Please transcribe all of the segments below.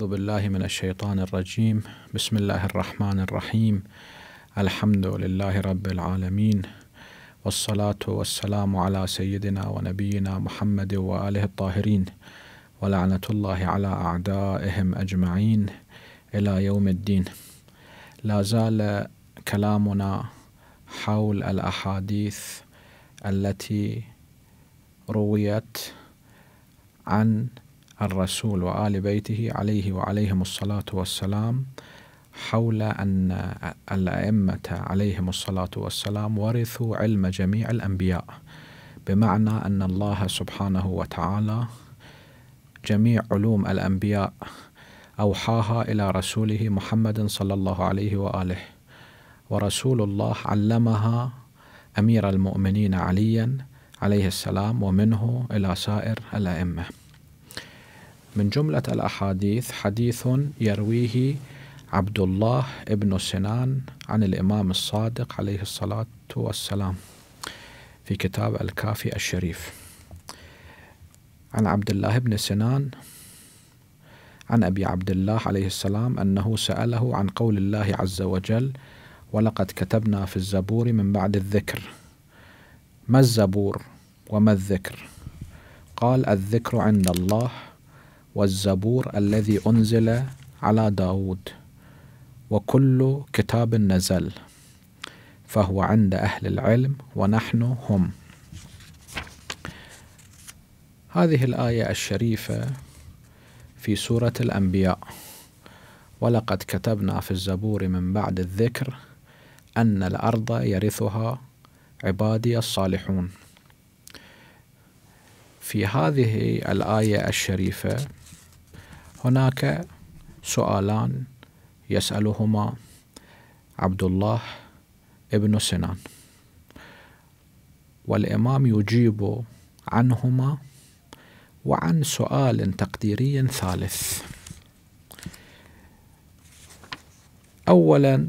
أعوذ بالله من الشيطان الرجيم بسم الله الرحمن الرحيم الحمد لله رب العالمين والصلاة والسلام على سيدنا ونبينا محمد وآله الطاهرين ولعنة الله على أعدائهم أجمعين إلى يوم الدين لا زال كلامنا حول الأحاديث التي رويت عن الرسول وآل بيته عليه وعليهم الصلاة والسلام حول أن الأئمة عليهم الصلاة والسلام ورثوا علم جميع الأنبياء بمعنى أن الله سبحانه وتعالى جميع علوم الأنبياء أوحاها إلى رسوله محمد صلى الله عليه وآله ورسول الله علمها أمير المؤمنين عليا عليه السلام ومنه إلى سائر الأئمة من جملة الأحاديث حديث يرويه عبد الله ابن سنان عن الإمام الصادق عليه الصلاة والسلام في كتاب الكافي الشريف عن عبد الله بن سنان عن أبي عبد الله عليه السلام أنه سأله عن قول الله عز وجل ولقد كتبنا في الزبور من بعد الذكر ما الزبور وما الذكر قال الذكر عند الله والزبور الذي أنزل على داود وكل كتاب نزل فهو عند أهل العلم ونحن هم هذه الآية الشريفة في سورة الأنبياء ولقد كتبنا في الزبور من بعد الذكر أن الأرض يرثها عبادي الصالحون في هذه الآية الشريفة هناك سؤالان يسألهما عبد الله ابن سنان والإمام يجيب عنهما وعن سؤال تقديري ثالث أولا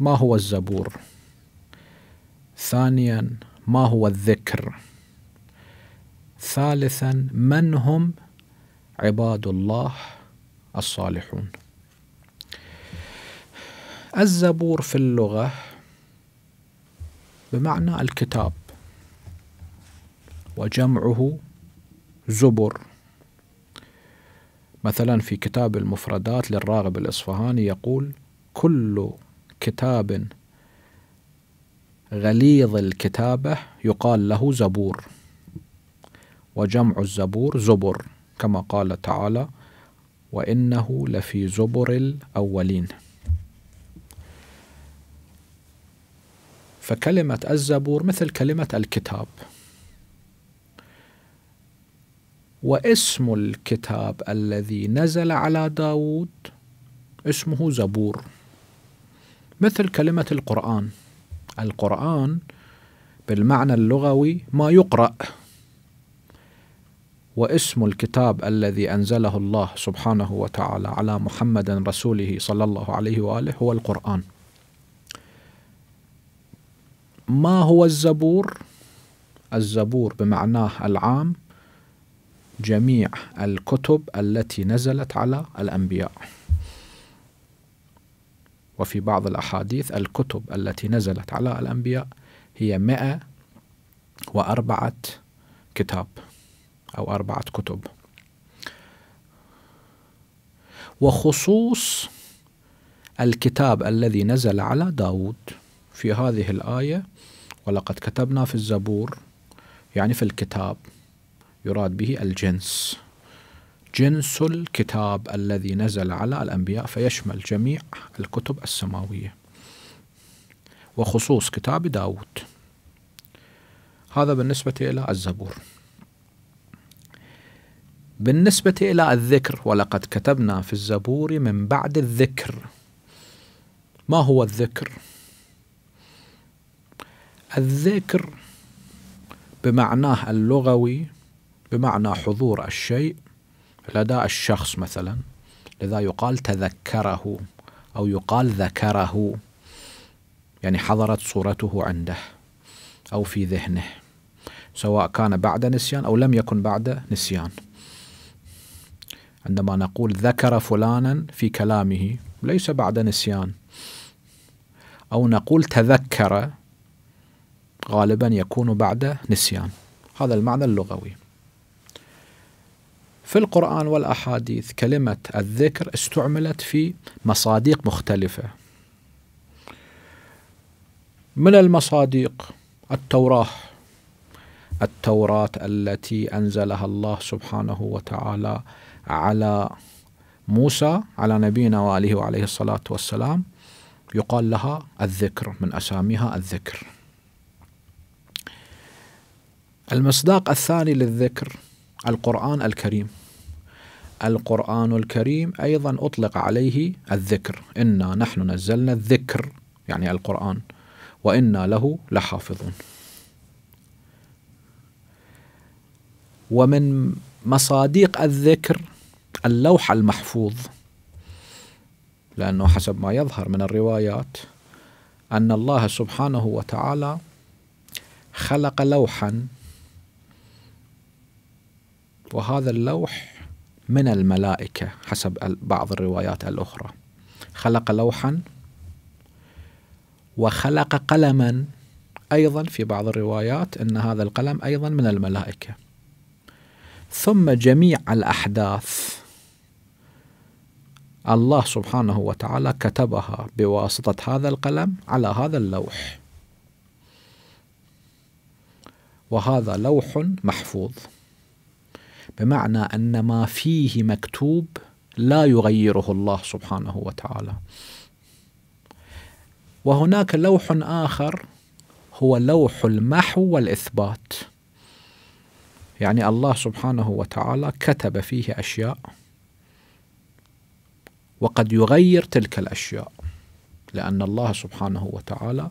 ما هو الزبور ثانيا ما هو الذكر ثالثا من هم عباد الله الصالحون الزبور في اللغة بمعنى الكتاب وجمعه زبر مثلا في كتاب المفردات للراغب الإصفهاني يقول كل كتاب غليظ الكتابة يقال له زبور وجمع الزبور زبر كما قال تعالى وإنه لفي زبر الأولين فكلمة الزبور مثل كلمة الكتاب واسم الكتاب الذي نزل على داود اسمه زبور مثل كلمة القرآن القرآن بالمعنى اللغوي ما يقرأ واسم الكتاب الذي أنزله الله سبحانه وتعالى على محمد رسوله صلى الله عليه وآله هو القرآن ما هو الزبور؟ الزبور بمعناه العام جميع الكتب التي نزلت على الأنبياء وفي بعض الأحاديث الكتب التي نزلت على الأنبياء هي مئة وأربعة كتاب أو أربعة كتب وخصوص الكتاب الذي نزل على داود في هذه الآية ولقد كتبنا في الزبور يعني في الكتاب يراد به الجنس جنس الكتاب الذي نزل على الأنبياء فيشمل جميع الكتب السماوية وخصوص كتاب داود هذا بالنسبة إلى الزبور بالنسبة إلى الذكر ولقد كتبنا في الزبور من بعد الذكر ما هو الذكر؟ الذكر بمعناه اللغوي بمعنى حضور الشيء لدى الشخص مثلا لذا يقال تذكره أو يقال ذكره يعني حضرت صورته عنده أو في ذهنه سواء كان بعد نسيان أو لم يكن بعد نسيان عندما نقول ذكر فلانا في كلامه ليس بعد نسيان أو نقول تذكر غالبا يكون بعد نسيان هذا المعنى اللغوي في القرآن والأحاديث كلمة الذكر استعملت في مصادق مختلفة من المصادق التوراة التوراة التي أنزلها الله سبحانه وتعالى على موسى على نبينا وآله وعليه الصلاة والسلام يقال لها الذكر من أساميها الذكر المصداق الثاني للذكر القرآن الكريم القرآن الكريم أيضا أطلق عليه الذكر إنا نحن نزلنا الذكر يعني القرآن وإنا له لحافظون ومن مصاديق الذكر اللوح المحفوظ لأنه حسب ما يظهر من الروايات أن الله سبحانه وتعالى خلق لوحا وهذا اللوح من الملائكة حسب بعض الروايات الأخرى خلق لوحا وخلق قلما أيضا في بعض الروايات أن هذا القلم أيضا من الملائكة ثم جميع الأحداث الله سبحانه وتعالى كتبها بواسطة هذا القلم على هذا اللوح وهذا لوح محفوظ بمعنى أن ما فيه مكتوب لا يغيره الله سبحانه وتعالى وهناك لوح آخر هو لوح المحو والإثبات يعني الله سبحانه وتعالى كتب فيه أشياء وقد يغير تلك الاشياء لان الله سبحانه وتعالى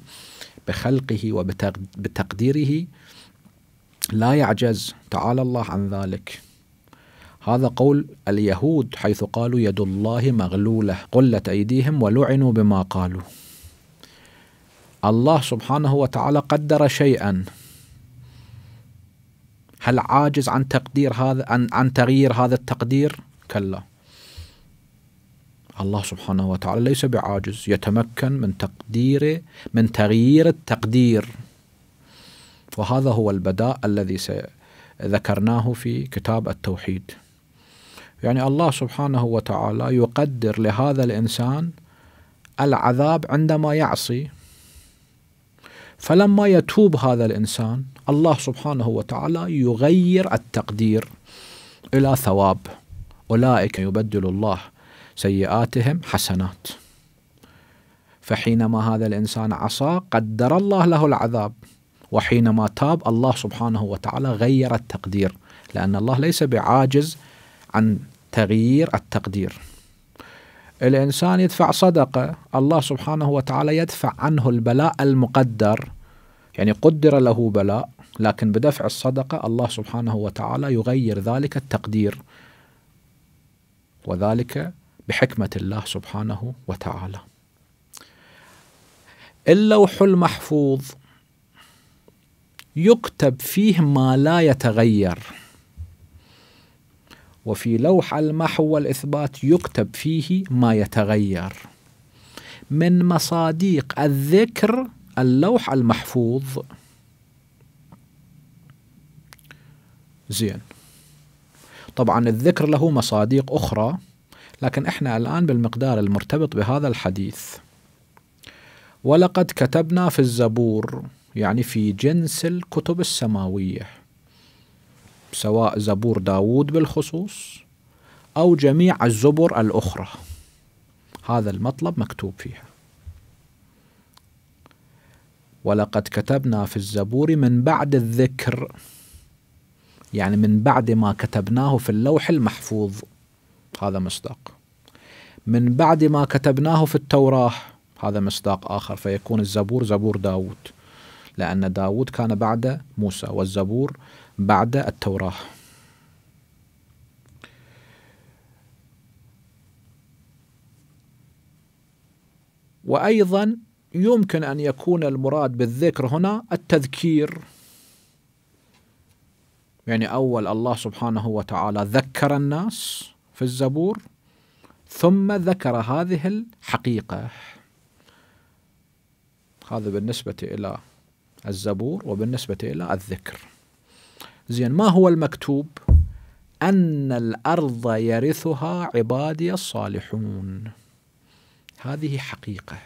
بخلقه وبتقديره لا يعجز تعالى الله عن ذلك هذا قول اليهود حيث قالوا يد الله مغلوله قلت ايديهم ولعنوا بما قالوا الله سبحانه وتعالى قدر شيئا هل عاجز عن تقدير هذا عن, عن تغيير هذا التقدير كلا الله سبحانه وتعالى ليس بعاجز يتمكن من تقدير من تغيير التقدير وهذا هو البداء الذي ذكرناه في كتاب التوحيد يعني الله سبحانه وتعالى يقدر لهذا الإنسان العذاب عندما يعصي فلما يتوب هذا الإنسان الله سبحانه وتعالى يغير التقدير إلى ثواب أولئك يبدل الله سيئاتهم حسنات فحينما هذا الانسان عصى قدر الله له العذاب وحينما تاب الله سبحانه وتعالى غير التقدير لان الله ليس بعاجز عن تغيير التقدير الانسان يدفع صدقه الله سبحانه وتعالى يدفع عنه البلاء المقدر يعني قدر له بلاء لكن بدفع الصدقه الله سبحانه وتعالى يغير ذلك التقدير وذلك بحكمة الله سبحانه وتعالى اللوح المحفوظ يكتب فيه ما لا يتغير وفي لوح المحو والإثبات يكتب فيه ما يتغير من مصاديق الذكر اللوح المحفوظ زين طبعا الذكر له مصاديق أخرى لكن احنا الآن بالمقدار المرتبط بهذا الحديث ولقد كتبنا في الزبور يعني في جنس الكتب السماوية سواء زبور داوود بالخصوص أو جميع الزبر الأخرى هذا المطلب مكتوب فيها ولقد كتبنا في الزبور من بعد الذكر يعني من بعد ما كتبناه في اللوح المحفوظ هذا مصداق من بعد ما كتبناه في التوراة هذا مصداق آخر فيكون الزبور زبور داود لأن داود كان بعد موسى والزبور بعد التوراة وأيضا يمكن أن يكون المراد بالذكر هنا التذكير يعني أول الله سبحانه وتعالى ذكر الناس في الزبور ثم ذكر هذه الحقيقة هذا بالنسبة إلى الزبور وبالنسبة إلى الذكر زين ما هو المكتوب أن الأرض يرثها عبادي الصالحون هذه حقيقة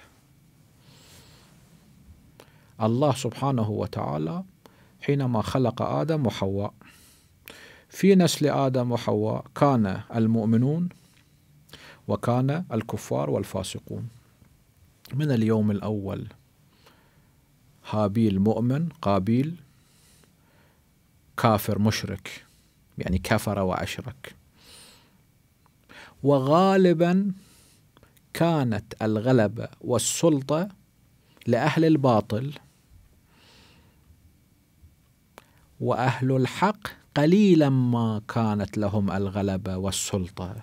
الله سبحانه وتعالى حينما خلق آدم وحواء في نسل آدم وحواء كان المؤمنون وكان الكفار والفاسقون من اليوم الأول هابيل مؤمن قابيل كافر مشرك يعني كفر وأشرك وغالبا كانت الغلبة والسلطة لأهل الباطل وأهل الحق قليلا ما كانت لهم الغلبه والسلطه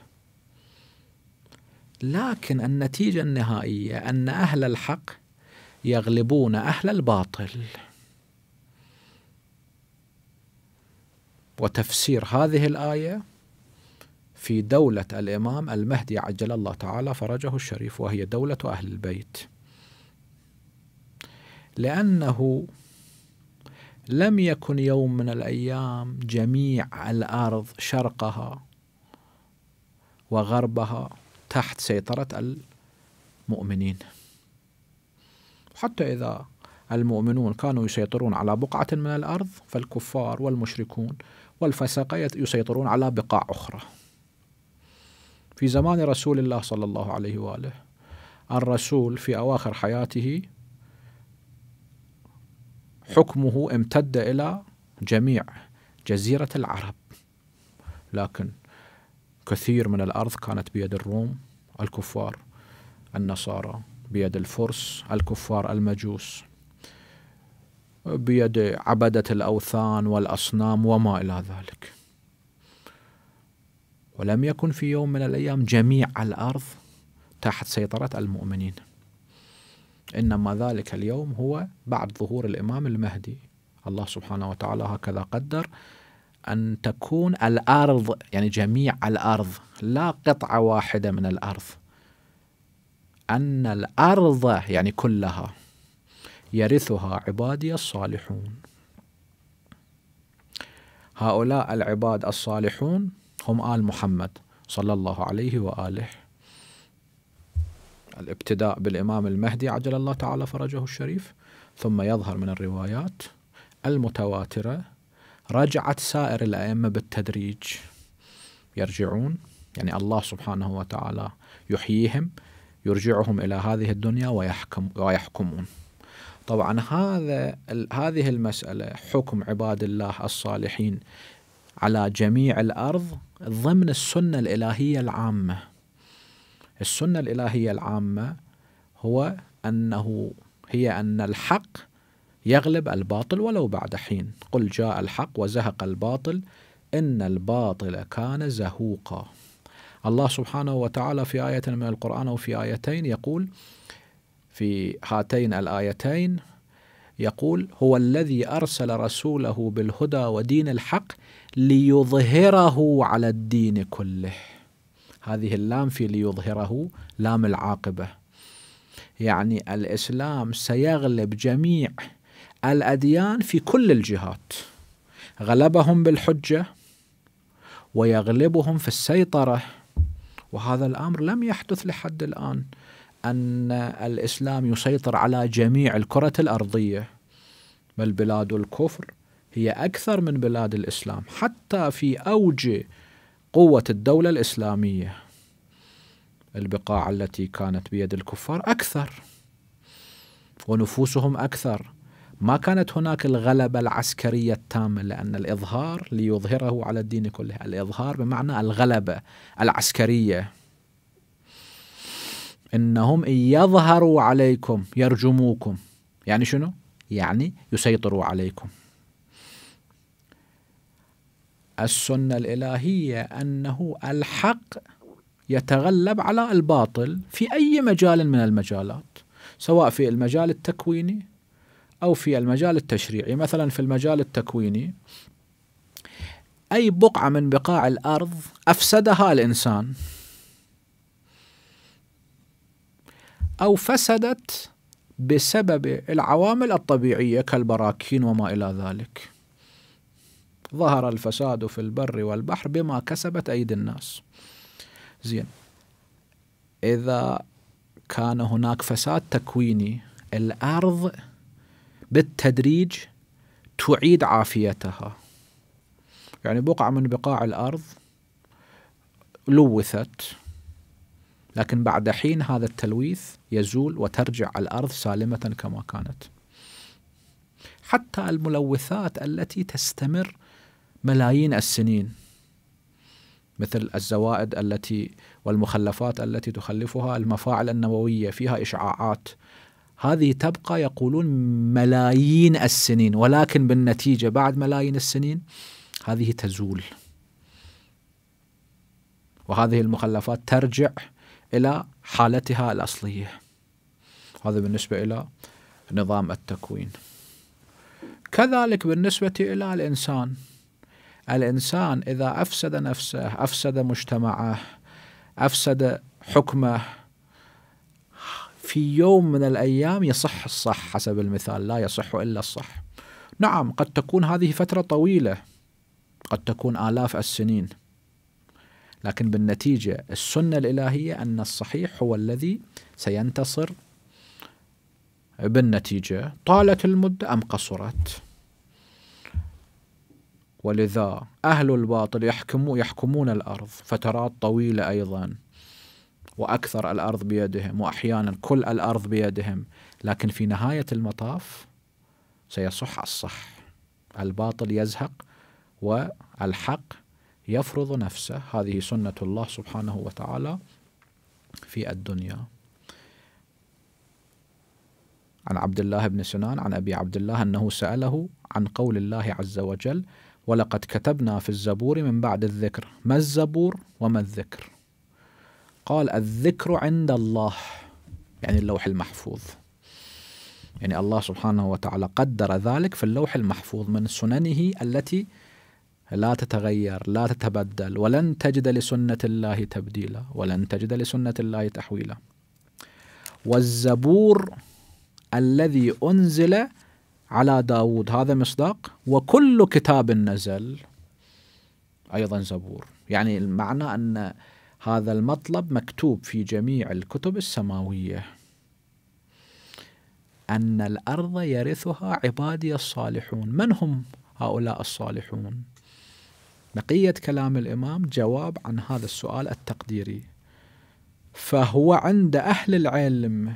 لكن النتيجه النهائيه ان اهل الحق يغلبون اهل الباطل وتفسير هذه الايه في دولة الإمام المهدي عجل الله تعالى فرجه الشريف وهي دولة أهل البيت لأنه لم يكن يوم من الايام جميع الارض شرقها وغربها تحت سيطره المؤمنين حتى اذا المؤمنون كانوا يسيطرون على بقعه من الارض فالكفار والمشركون والفسقه يسيطرون على بقاع اخرى في زمان رسول الله صلى الله عليه واله الرسول في اواخر حياته حكمه امتد إلى جميع جزيرة العرب لكن كثير من الأرض كانت بيد الروم الكفار النصارى بيد الفرس الكفار المجوس بيد عبدة الأوثان والأصنام وما إلى ذلك ولم يكن في يوم من الأيام جميع الأرض تحت سيطرة المؤمنين إنما ذلك اليوم هو بعد ظهور الإمام المهدي الله سبحانه وتعالى هكذا قدر أن تكون الأرض يعني جميع الأرض لا قطعة واحدة من الأرض أن الأرض يعني كلها يرثها عبادي الصالحون هؤلاء العباد الصالحون هم آل محمد صلى الله عليه وآله الابتداء بالإمام المهدي عجل الله تعالى فرجه الشريف ثم يظهر من الروايات المتواترة رجعت سائر الأئمة بالتدريج يرجعون يعني الله سبحانه وتعالى يحييهم يرجعهم إلى هذه الدنيا ويحكم ويحكمون طبعا هذا هذه المسألة حكم عباد الله الصالحين على جميع الأرض ضمن السنة الإلهية العامة السنة الإلهية العامة هو أنه هي أن الحق يغلب الباطل ولو بعد حين قل جاء الحق وزهق الباطل إن الباطل كان زهوقا الله سبحانه وتعالى في آية من القرآن أو في آيتين يقول في هاتين الآيتين يقول هو الذي أرسل رسوله بالهدى ودين الحق ليظهره على الدين كله هذه اللام في ليظهره لام العاقبة يعني الإسلام سيغلب جميع الأديان في كل الجهات غلبهم بالحجة ويغلبهم في السيطرة وهذا الأمر لم يحدث لحد الآن أن الإسلام يسيطر على جميع الكرة الأرضية بل بلاد الكفر هي أكثر من بلاد الإسلام حتى في أوج قوة الدولة الإسلامية البقاع التي كانت بيد الكفار أكثر ونفوسهم أكثر ما كانت هناك الغلبة العسكرية التامة لأن الإظهار ليظهره على الدين كله الإظهار بمعنى الغلبة العسكرية إنهم إن يظهروا عليكم يرجموكم يعني شنو؟ يعني يسيطروا عليكم السنة الإلهية أنه الحق يتغلب على الباطل في أي مجال من المجالات سواء في المجال التكويني أو في المجال التشريعي مثلا في المجال التكويني أي بقعة من بقاع الأرض أفسدها الإنسان أو فسدت بسبب العوامل الطبيعية كالبراكين وما إلى ذلك ظهر الفساد في البر والبحر بما كسبت أيدي الناس زين إذا كان هناك فساد تكويني الأرض بالتدريج تعيد عافيتها يعني بقعة من بقاع الأرض لوثت لكن بعد حين هذا التلويث يزول وترجع الأرض سالمة كما كانت حتى الملوثات التي تستمر ملايين السنين مثل الزوائد التي والمخلفات التي تخلفها المفاعل النوويه فيها اشعاعات هذه تبقى يقولون ملايين السنين ولكن بالنتيجه بعد ملايين السنين هذه تزول وهذه المخلفات ترجع الى حالتها الاصليه هذا بالنسبه الى نظام التكوين كذلك بالنسبه الى الانسان الإنسان إذا أفسد نفسه أفسد مجتمعه أفسد حكمه في يوم من الأيام يصح الصح حسب المثال لا يصح إلا الصح نعم قد تكون هذه فترة طويلة قد تكون آلاف السنين لكن بالنتيجة السنة الإلهية أن الصحيح هو الذي سينتصر بالنتيجة طالت المدة أم قصرت؟ ولذا أهل الباطل يحكمون يحكمون الأرض فترات طويلة أيضا وأكثر الأرض بيدهم وأحيانا كل الأرض بيدهم لكن في نهاية المطاف سيصح الصح الباطل يزهق والحق يفرض نفسه هذه سنة الله سبحانه وتعالى في الدنيا عن عبد الله بن سنان عن أبي عبد الله أنه سأله عن قول الله عز وجل ولقد كتبنا في الزبور من بعد الذكر ما الزبور وما الذكر قال الذكر عند الله يعني اللوح المحفوظ يعني الله سبحانه وتعالى قدر ذلك في اللوح المحفوظ من سننه التي لا تتغير لا تتبدل ولن تجد لسنة الله تبديلا ولن تجد لسنة الله تحويلا والزبور الذي أنزل على داود هذا مصداق وكل كتاب نزل أيضا زبور يعني المعنى أن هذا المطلب مكتوب في جميع الكتب السماوية أن الأرض يرثها عبادي الصالحون من هم هؤلاء الصالحون بقية كلام الإمام جواب عن هذا السؤال التقديري فهو عند أهل العلم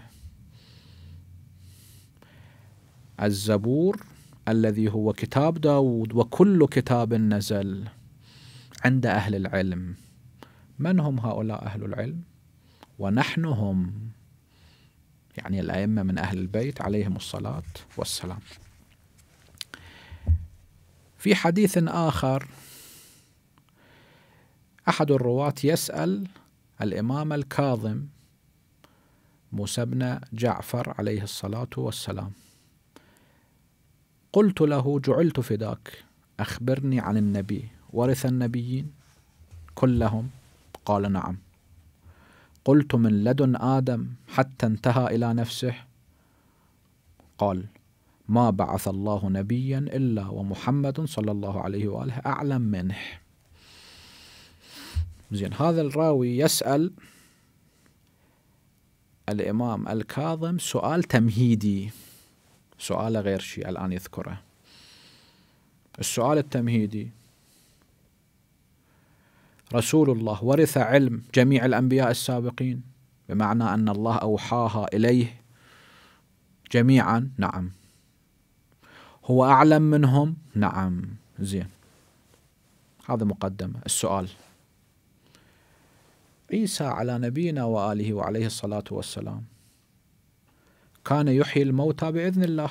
الزبور الذي هو كتاب داود وكل كتاب نزل عند أهل العلم من هم هؤلاء أهل العلم؟ ونحن هم يعني الأئمة من أهل البيت عليهم الصلاة والسلام في حديث آخر أحد الرواة يسأل الإمام الكاظم موسى بن جعفر عليه الصلاة والسلام قلت له جعلت فداك أخبرني عن النبي ورث النبيين كلهم قال نعم قلت من لدن آدم حتى انتهى إلى نفسه قال ما بعث الله نبيا إلا ومحمد صلى الله عليه وآله أعلم منه زين هذا الراوي يسأل الإمام الكاظم سؤال تمهيدي سؤال غير شيء الآن يذكره السؤال التمهيدي رسول الله ورث علم جميع الأنبياء السابقين بمعنى أن الله أوحاها إليه جميعا نعم هو أعلم منهم نعم زين هذا مقدمة السؤال عيسى على نبينا وآله وعليه الصلاة والسلام كان يحيي الموتى بإذن الله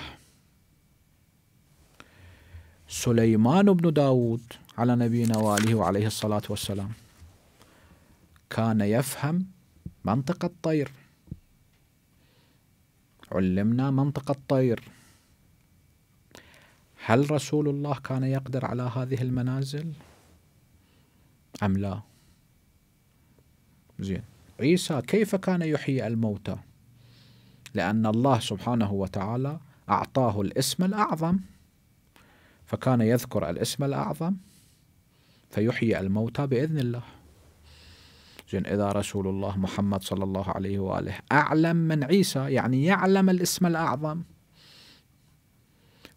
سليمان بن داود على نبينا وآله وعليه الصلاة والسلام كان يفهم منطق الطير علمنا منطق الطير هل رسول الله كان يقدر على هذه المنازل أم لا زين عيسى كيف كان يحيي الموتى لأن الله سبحانه وتعالى أعطاه الاسم الأعظم فكان يذكر الاسم الأعظم فيحيي الموتى بإذن الله زين إذا رسول الله محمد صلى الله عليه وآله أعلم من عيسى يعني يعلم الاسم الأعظم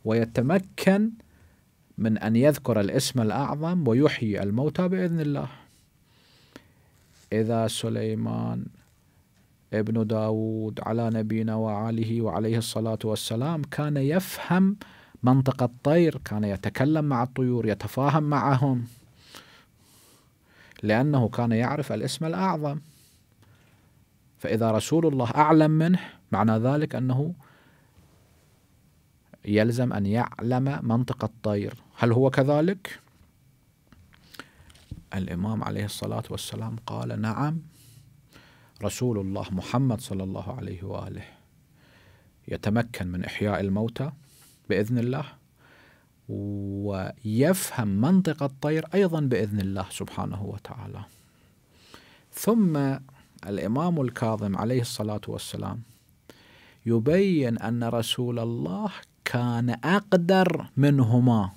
ويتمكن من أن يذكر الاسم الأعظم ويحيي الموتى بإذن الله إذا سليمان ابن داود على نبينا وآله وعليه الصلاة والسلام كان يفهم منطقة الطير كان يتكلم مع الطيور يتفاهم معهم لأنه كان يعرف الاسم الأعظم فإذا رسول الله أعلم منه معنى ذلك أنه يلزم أن يعلم منطقة الطير هل هو كذلك؟ الإمام عليه الصلاة والسلام قال نعم رسول الله محمد صلى الله عليه واله يتمكن من احياء الموتى باذن الله ويفهم منطق الطير ايضا باذن الله سبحانه وتعالى. ثم الامام الكاظم عليه الصلاه والسلام يبين ان رسول الله كان اقدر منهما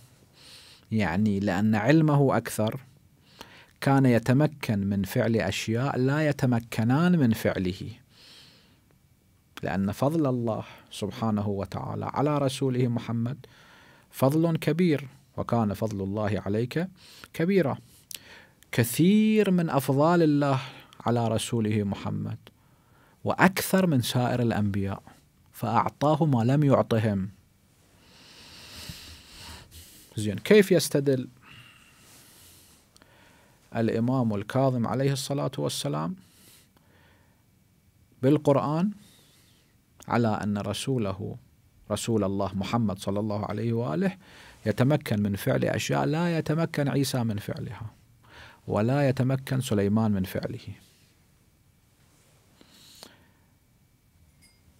يعني لان علمه اكثر كان يتمكن من فعل أشياء لا يتمكنان من فعله لأن فضل الله سبحانه وتعالى على رسوله محمد فضل كبير وكان فضل الله عليك كبيرا كثير من أفضال الله على رسوله محمد وأكثر من سائر الأنبياء فأعطاه ما لم يعطهم زين كيف يستدل الإمام الكاظم عليه الصلاة والسلام بالقرآن على أن رسوله رسول الله محمد صلى الله عليه وآله يتمكن من فعل أشياء لا يتمكن عيسى من فعلها ولا يتمكن سليمان من فعله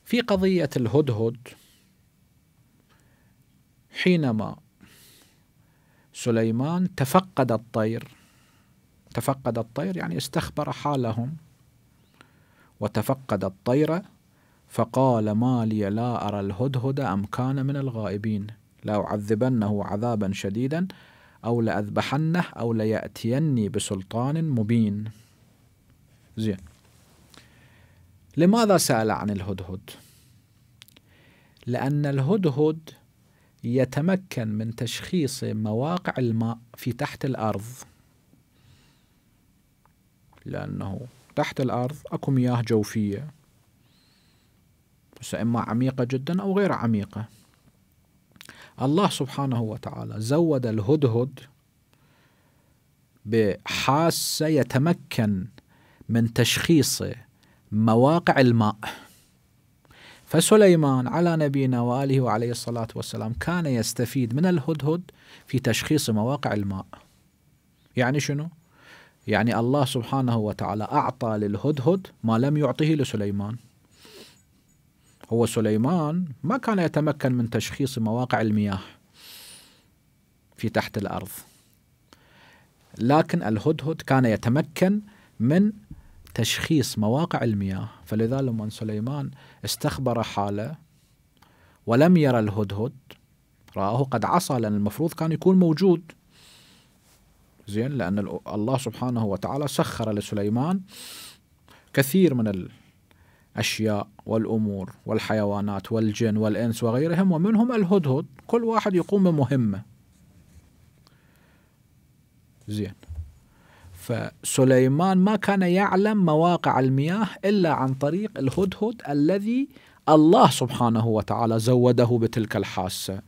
في قضية الهدهد حينما سليمان تفقد الطير تفقد الطير يعني استخبر حالهم وتفقد الطير فقال ما لي لا أرى الهدهد أم كان من الغائبين لأعذبنه عذابا شديدا أو لأذبحنه أو ليأتيني بسلطان مبين زين لماذا سأل عن الهدهد؟ لأن الهدهد يتمكن من تشخيص مواقع الماء في تحت الأرض لأنه تحت الأرض أكو مياه جوفية بس إما عميقة جدا أو غير عميقة الله سبحانه وتعالى زود الهدهد بحاسة يتمكن من تشخيص مواقع الماء فسليمان على نبينا وآله وعليه الصلاة والسلام كان يستفيد من الهدهد في تشخيص مواقع الماء يعني شنو؟ يعني الله سبحانه وتعالى أعطى للهدهد ما لم يعطه لسليمان هو سليمان ما كان يتمكن من تشخيص مواقع المياه في تحت الأرض لكن الهدهد كان يتمكن من تشخيص مواقع المياه فلذلك لما سليمان استخبر حاله ولم يرى الهدهد رآه قد عصى لأن المفروض كان يكون موجود زين لأن الله سبحانه وتعالى سخر لسليمان كثير من الأشياء والأمور والحيوانات والجن والإنس وغيرهم ومنهم الهدهد كل واحد يقوم بمهمة زين فسليمان ما كان يعلم مواقع المياه إلا عن طريق الهدهد الذي الله سبحانه وتعالى زوده بتلك الحاسة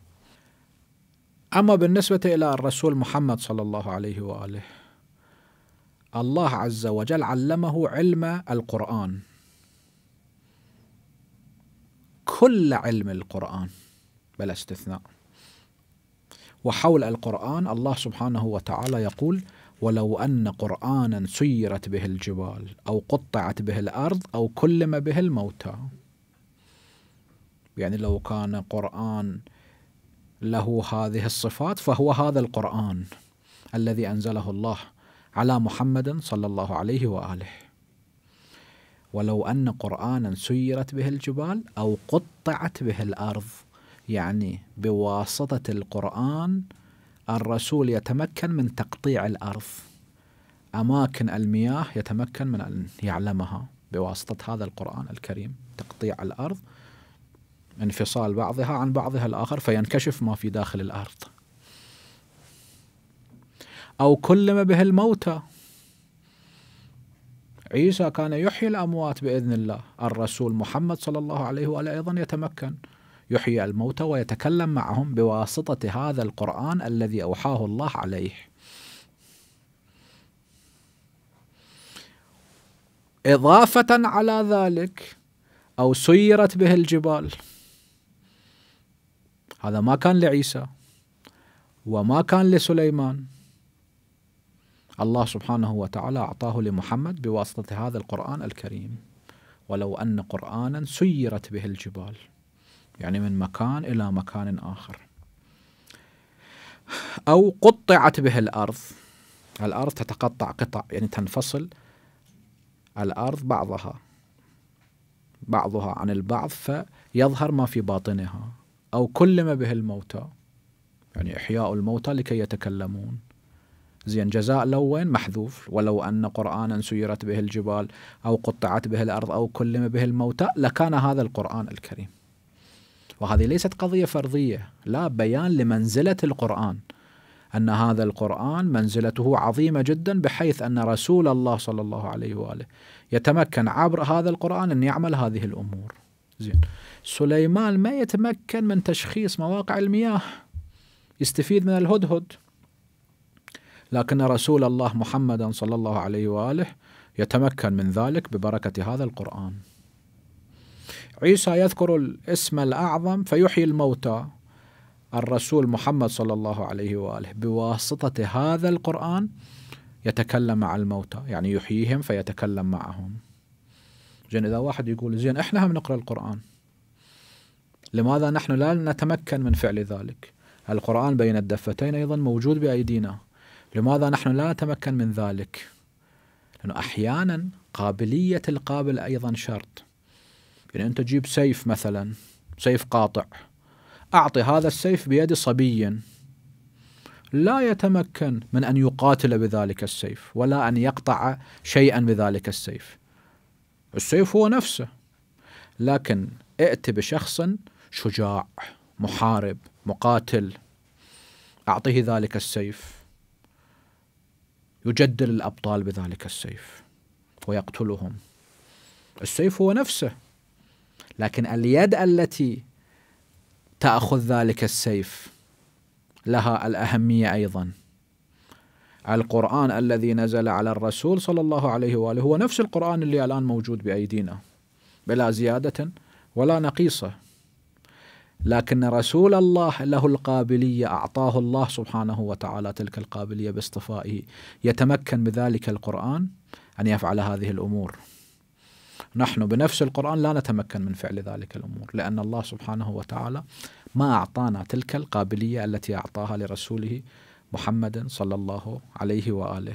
أما بالنسبة إلى الرسول محمد صلى الله عليه وآله الله عز وجل علمه علم القرآن كل علم القرآن بلا استثناء وحول القرآن الله سبحانه وتعالى يقول ولو أن قرآنا سيرت به الجبال أو قطعت به الأرض أو كلم به الموتى يعني لو كان قرآن له هذه الصفات فهو هذا القرآن الذي أنزله الله على محمد صلى الله عليه وآله ولو أن قرآنا سيرت به الجبال أو قطعت به الأرض يعني بواسطة القرآن الرسول يتمكن من تقطيع الأرض أماكن المياه يتمكن من أن يعلمها بواسطة هذا القرآن الكريم تقطيع الأرض انفصال بعضها عن بعضها الآخر فينكشف ما في داخل الأرض أو كلم به الموتى عيسى كان يحيي الأموات بإذن الله الرسول محمد صلى الله عليه وآله أيضا يتمكن يحيي الموتى ويتكلم معهم بواسطة هذا القرآن الذي أوحاه الله عليه إضافة على ذلك أو سيرت به الجبال هذا ما كان لعيسى وما كان لسليمان الله سبحانه وتعالى أعطاه لمحمد بواسطة هذا القرآن الكريم ولو أن قرآنا سيرت به الجبال يعني من مكان إلى مكان آخر أو قطعت به الأرض الأرض تتقطع قطع يعني تنفصل الأرض بعضها بعضها عن البعض فيظهر ما في باطنها أو كلم به الموتى يعني إحياء الموتى لكي يتكلمون زين جزاء لو وين محذوف ولو أن قرآنا سيرت به الجبال أو قطعت به الأرض أو كلم به الموتى لكان هذا القرآن الكريم وهذه ليست قضية فرضية لا بيان لمنزلة القرآن أن هذا القرآن منزلته عظيمة جدا بحيث أن رسول الله صلى الله عليه وآله يتمكن عبر هذا القرآن أن يعمل هذه الأمور زين سليمان ما يتمكن من تشخيص مواقع المياه يستفيد من الهدهد لكن رسول الله محمدا صلى الله عليه واله يتمكن من ذلك ببركه هذا القران. عيسى يذكر الاسم الاعظم فيحيي الموتى الرسول محمد صلى الله عليه واله بواسطه هذا القران يتكلم مع الموتى، يعني يحييهم فيتكلم معهم. زين اذا واحد يقول زين احنا هم نقرا القران لماذا نحن لا نتمكن من فعل ذلك القرآن بين الدفتين أيضا موجود بأيدينا لماذا نحن لا نتمكن من ذلك لأنه أحيانا قابلية القابل أيضا شرط يعني أنت تجيب سيف مثلا سيف قاطع أعطي هذا السيف بيد صبي لا يتمكن من أن يقاتل بذلك السيف ولا أن يقطع شيئا بذلك السيف السيف هو نفسه لكن ائت بشخص شجاع محارب مقاتل اعطيه ذلك السيف يجدل الأبطال بذلك السيف ويقتلهم السيف هو نفسه لكن اليد التي تأخذ ذلك السيف لها الأهمية أيضا القرآن الذي نزل على الرسول صلى الله عليه وآله هو نفس القرآن اللي الآن موجود بأيدينا بلا زيادة ولا نقيصة لكن رسول الله له القابليه اعطاه الله سبحانه وتعالى تلك القابليه باصطفائه يتمكن بذلك القران ان يفعل هذه الامور. نحن بنفس القرآن لا نتمكن من فعل ذلك الأمور لأن الله سبحانه وتعالى ما أعطانا تلك القابلية التي أعطاها لرسوله محمد صلى الله عليه وآله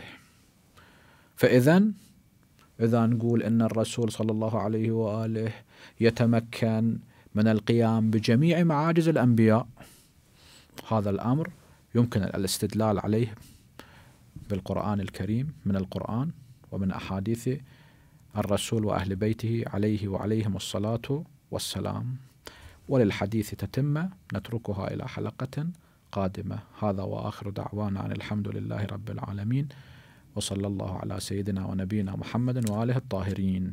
فإذا إذا نقول أن الرسول صلى الله عليه وآله يتمكن من القيام بجميع معاجز الأنبياء هذا الأمر يمكن الاستدلال عليه بالقرآن الكريم من القرآن ومن أحاديث الرسول وأهل بيته عليه وعليهم الصلاة والسلام وللحديث تتمة نتركها إلى حلقة قادمة هذا وآخر دعوانا أن الحمد لله رب العالمين وصلى الله على سيدنا ونبينا محمد وآله الطاهرين